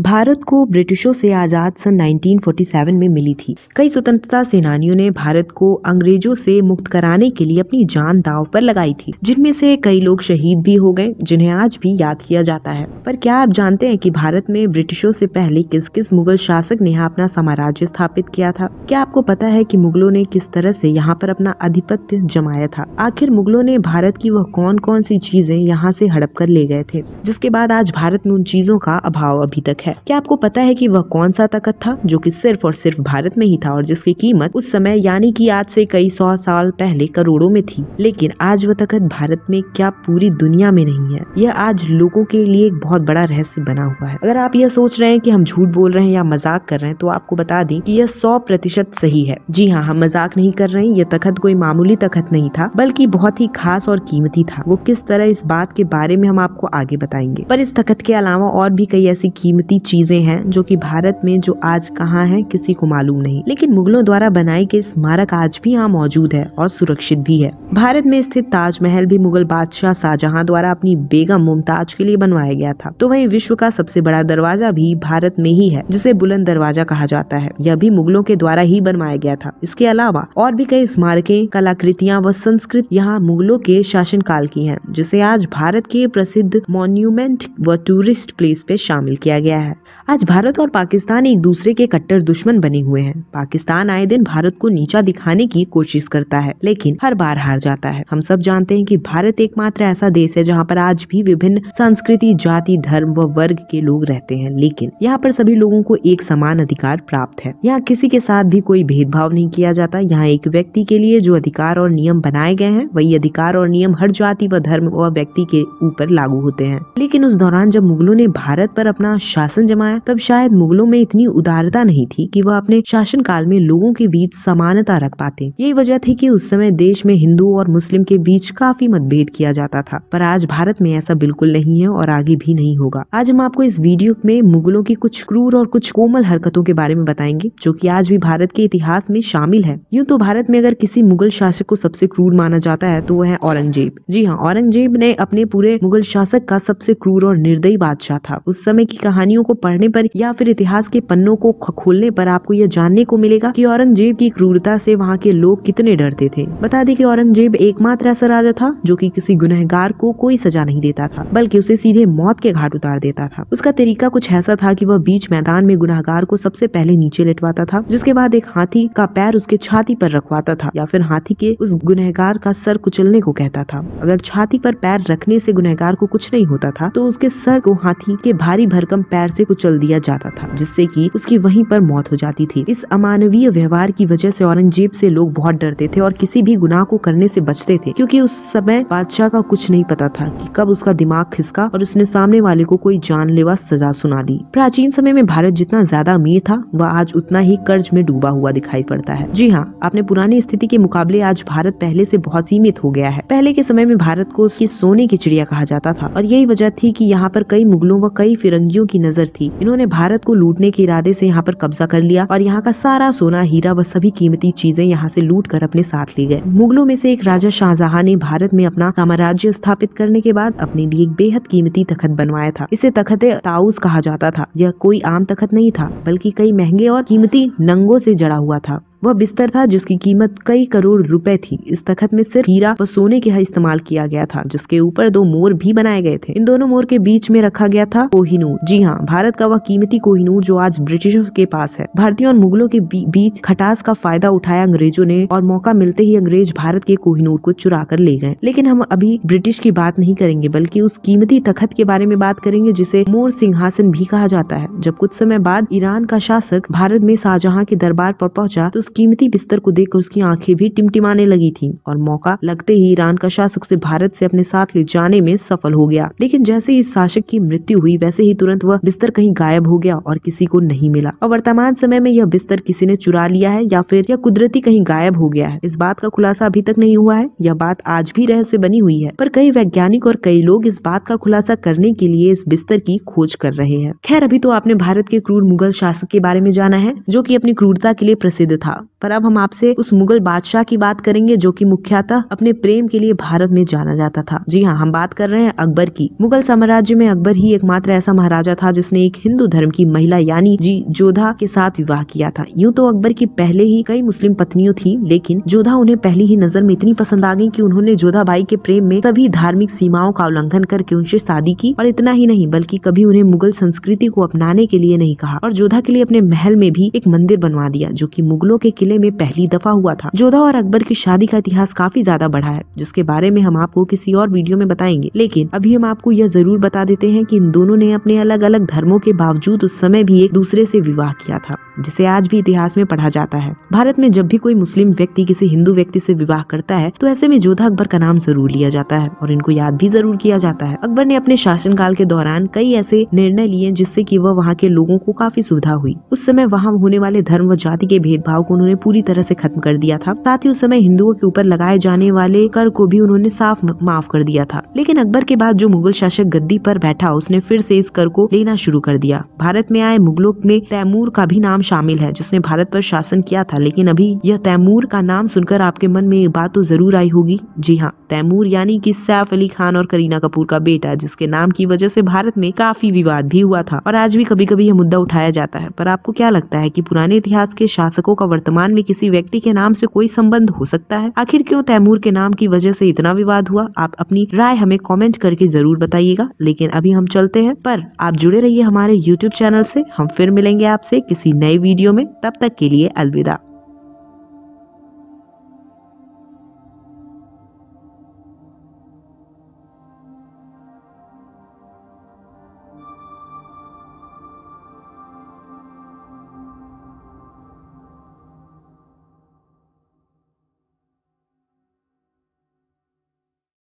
भारत को ब्रिटिशों से आज़ाद सन 1947 में मिली थी कई स्वतंत्रता सेनानियों ने भारत को अंग्रेजों से मुक्त कराने के लिए अपनी जान दाव पर लगाई थी जिनमें से कई लोग शहीद भी हो गए जिन्हें आज भी याद किया जाता है पर क्या आप जानते हैं कि भारत में ब्रिटिशों से पहले किस किस मुगल शासक ने यहाँ अपना साम्राज्य स्थापित किया था क्या आपको पता है की मुगलों ने किस तरह से यहाँ पर अपना आधिपत्य जमाया था आखिर मुगलों ने भारत की वह कौन कौन सी चीजें यहाँ से हड़प कर ले गए थे जिसके बाद आज भारत में उन चीजों का अभाव अभी तक है है क्या आपको पता है कि वह कौन सा तखत था जो कि सिर्फ और सिर्फ भारत में ही था और जिसकी कीमत उस समय यानी कि आज से कई सौ साल पहले करोड़ों में थी लेकिन आज वह तखत भारत में क्या पूरी दुनिया में नहीं है यह आज लोगों के लिए एक बहुत बड़ा रहस्य बना हुआ है अगर आप यह सोच रहे हैं की हम झूठ बोल रहे हैं या मजाक कर रहे हैं तो आपको बता दें की यह सौ प्रतिशत सही है जी हाँ हम मजाक नहीं कर रहे हैं यह तखत कोई मामूली तखत नहीं था बल्कि बहुत ही खास और कीमती था वो किस तरह इस बात के बारे में हम आपको आगे बताएंगे पर इस तखत के अलावा और भी कई ऐसी कीमती ऐसी चीजें हैं जो कि भारत में जो आज कहाँ है किसी को मालूम नहीं लेकिन मुगलों द्वारा बनाए गए स्मारक आज भी यहाँ मौजूद है और सुरक्षित भी है भारत में स्थित ताजमहल भी मुगल बादशाह शाहजहां द्वारा अपनी बेगम मुमताज के लिए बनवाया गया था तो वही विश्व का सबसे बड़ा दरवाजा भी भारत में ही है जिसे बुलंद दरवाजा कहा जाता है यह भी मुगलों के द्वारा ही बनवाया गया था इसके अलावा और भी कई स्मारके कलाकृतियाँ व संस्कृत यहाँ मुगलों के शासन काल की है जिसे आज भारत के प्रसिद्ध मॉन्यूमेंट व टूरिस्ट प्लेस पे शामिल किया गया है है आज भारत और पाकिस्तान एक दूसरे के कट्टर दुश्मन बने हुए हैं पाकिस्तान आए दिन भारत को नीचा दिखाने की कोशिश करता है लेकिन हर बार हार जाता है हम सब जानते हैं कि भारत एकमात्र ऐसा देश है जहाँ पर आज भी विभिन्न संस्कृति जाति धर्म व वर्ग के लोग रहते हैं लेकिन यहाँ पर सभी लोगों को एक समान अधिकार प्राप्त है यहाँ किसी के साथ भी कोई भेदभाव नहीं किया जाता यहाँ एक व्यक्ति के लिए जो अधिकार और नियम बनाए गए हैं वही अधिकार और नियम हर जाति व धर्म व व्यक्ति के ऊपर लागू होते हैं लेकिन उस दौरान जब मुगलों ने भारत पर अपना शासन शासन जमाया तब शायद मुगलों में इतनी उदारता नहीं थी कि वह अपने शासन काल में लोगों के बीच समानता रख पाते यही वजह थी कि उस समय देश में हिंदू और मुस्लिम के बीच काफी मतभेद किया जाता था पर आज भारत में ऐसा बिल्कुल नहीं है और आगे भी नहीं होगा आज हम आपको इस वीडियो में मुगलों की कुछ क्रूर और कुछ कोमल हरकतों के बारे में बताएंगे जो की आज भी भारत के इतिहास में शामिल है यूँ तो भारत में अगर किसी मुगल शासक को सबसे क्रूर माना जाता है तो वह है औरंगजेब जी हाँ औरंगजेब ने अपने पूरे मुगल शासक का सबसे क्रूर और निर्दयी बादशाह था उस समय की कहानियों कहानियों को पढ़ने पर या फिर इतिहास के पन्नों को खोलने पर आपको यह जानने को मिलेगा कि औरंगजेब की क्रूरता से वहाँ के लोग कितने डरते थे बता दें कि औरंगजेब एकमात्र ऐसा राजा था जो कि किसी गुनहगार को कोई सजा नहीं देता था बल्कि उसे सीधे मौत के घाट उतार देता था उसका तरीका कुछ ऐसा था की वह बीच मैदान में गुनहगार को सबसे पहले नीचे लिटवाता था जिसके बाद एक हाथी का पैर उसके छाती पर रखवाता था या फिर हाथी के उस गुनहगार का सर कुचलने को कहता था अगर छाती पर पैर रखने से गुनहगार को कुछ नहीं होता था तो उसके सर को हाथी के भारी भरकम पैर कार से कुचल दिया जाता था जिससे कि उसकी वहीं पर मौत हो जाती थी इस अमानवीय व्यवहार की वजह से औरंगजेब से लोग बहुत डरते थे और किसी भी गुनाह को करने से बचते थे क्योंकि उस समय बादशाह का कुछ नहीं पता था कि कब उसका दिमाग खिसका और उसने सामने वाले को कोई जानलेवा सजा सुना दी प्राचीन समय में भारत जितना ज्यादा अमीर था वह आज उतना ही कर्ज में डूबा हुआ दिखाई पड़ता है जी हाँ आपने पुरानी स्थिति के मुकाबले आज भारत पहले से बहुत सीमित हो गया है पहले के समय में भारत को उसकी सोने की चिड़िया कहा जाता था और यही वजह थी कि यहाँ पर कई मुगलों व कई फिरंगियों की नजर नजर थी इन्होंने भारत को लूटने के इरादे से यहाँ पर कब्जा कर लिया और यहाँ का सारा सोना हीरा व सभी कीमती चीजें यहाँ से लूट कर अपने साथ ले गए मुगलों में से एक राजा शाहजहां ने भारत में अपना साम्राज्य स्थापित करने के बाद अपने लिए एक बेहद कीमती तखत बनवाया था इसे तखत ताउस कहा जाता था यह कोई आम तखत नहीं था बल्कि कई महंगे और कीमती नंगों से जड़ा हुआ था वह बिस्तर था जिसकी कीमत कई करोड़ रुपए थी इस तखत में सिर्फ हीरा व सोने के इस्तेमाल किया गया था जिसके ऊपर दो मोर भी बनाए गए थे इन दोनों मोर के बीच में रखा गया था कोहिनूर जी हाँ भारत का वह कीमती कोहिनूर जो आज ब्रिटिशों के पास है भारतीयों और मुगलों के बीच खटास का फायदा उठाया अंग्रेजों ने और मौका मिलते ही अंग्रेज भारत के कोहिनूर को चुरा कर ले गए लेकिन हम अभी ब्रिटिश की बात नहीं करेंगे बल्कि उस कीमती तखत के बारे में बात करेंगे जिसे मोर सिंहासन भी कहा जाता है जब कुछ समय बाद ईरान का शासक भारत में शाहजहां के दरबार पर पहुंचा तो उस कीमती बिस्तर को देखकर उसकी आंखें भी टिमटिमाने लगी थीं और मौका लगते ही ईरान का शासक उसे भारत से अपने साथ ले जाने में सफल हो गया लेकिन जैसे ही शासक की मृत्यु हुई वैसे ही तुरंत वह बिस्तर कहीं गायब हो गया और किसी को नहीं मिला और वर्तमान समय में यह बिस्तर किसी ने चुरा लिया है या फिर यह कुदरती कहीं गायब हो गया है इस बात का खुलासा अभी तक नहीं हुआ है यह बात आज भी रहस्य बनी हुई है पर कई वैज्ञानिक और कई लोग इस बात का खुलासा करने के लिए इस बिस्तर की खोज कर रहे हैं खैर अभी तो आपने भारत के क्रूर मुगल शासक के बारे में जाना है जो की अपनी क्रूरता के लिए प्रसिद्ध था पर अब हम आपसे उस मुगल बादशाह की बात करेंगे जो कि मुख्यतः अपने प्रेम के लिए भारत में जाना जाता था जी हाँ हम बात कर रहे हैं अकबर की मुगल साम्राज्य में अकबर ही एकमात्र ऐसा महाराजा था जिसने एक हिंदू धर्म की महिला यानी जी जोधा के साथ विवाह किया था यूँ तो अकबर की पहले ही कई मुस्लिम पत्नियों थी लेकिन जोधा उन्हें पहली ही नजर में इतनी पसंद आ गई की उन्होंने जोधा भाई के प्रेम में सभी धार्मिक सीमाओं का उल्लंघन करके उनसे शादी की और इतना ही नहीं बल्कि कभी उन्हें मुगल संस्कृति को अपनाने के लिए नहीं कहा और जोधा के लिए अपने महल में भी एक मंदिर बनवा दिया जो की मुगलों के के किले में पहली दफा हुआ था जोधा और अकबर की शादी का इतिहास काफी ज्यादा बढ़ा है जिसके बारे में हम आपको किसी और वीडियो में बताएंगे लेकिन अभी हम आपको यह जरूर बता देते हैं कि इन दोनों ने अपने अलग अलग धर्मों के बावजूद उस समय भी एक दूसरे से विवाह किया था जिसे आज भी इतिहास में पढ़ा जाता है भारत में जब भी कोई मुस्लिम व्यक्ति किसी हिंदू व्यक्ति से विवाह करता है तो ऐसे में जोधा अकबर का नाम जरूर लिया जाता है और इनको याद भी जरूर किया जाता है अकबर ने अपने शासनकाल के दौरान कई ऐसे निर्णय लिए जिससे की वह वहाँ के लोगों को काफी सुविधा हुई उस समय वहाँ होने वाले धर्म व जाति के भेदभाव को उन्होंने पूरी तरह से खत्म कर दिया था साथ ही उस समय हिंदुओं के ऊपर लगाए जाने वाले कर को भी उन्होंने साफ माफ कर दिया था लेकिन अकबर के बाद जो मुगल शासक गद्दी पर बैठा उसने फिर से इस कर को लेना शुरू कर दिया भारत में आए मुगलों में तैमूर का भी नाम शामिल है जिसने भारत पर शासन किया था लेकिन अभी यह तैमूर का नाम सुनकर आपके मन में एक बात तो जरूर आई होगी जी हाँ तैमूर यानी कि सैफ अली खान और करीना कपूर का बेटा जिसके नाम की वजह से भारत में काफी विवाद भी हुआ था और आज भी कभी कभी यह मुद्दा उठाया जाता है पर आपको क्या लगता है की पुराने इतिहास के शासकों का वर्तमान वर्तमान में किसी व्यक्ति के नाम से कोई संबंध हो सकता है आखिर क्यों तैमूर के नाम की वजह से इतना विवाद हुआ आप अपनी राय हमें कॉमेंट करके जरूर बताइएगा लेकिन अभी हम चलते हैं पर आप जुड़े रहिए हमारे यूट्यूब चैनल से हम फिर मिलेंगे आपसे किसी नए वीडियो में तब तक के लिए अलविदा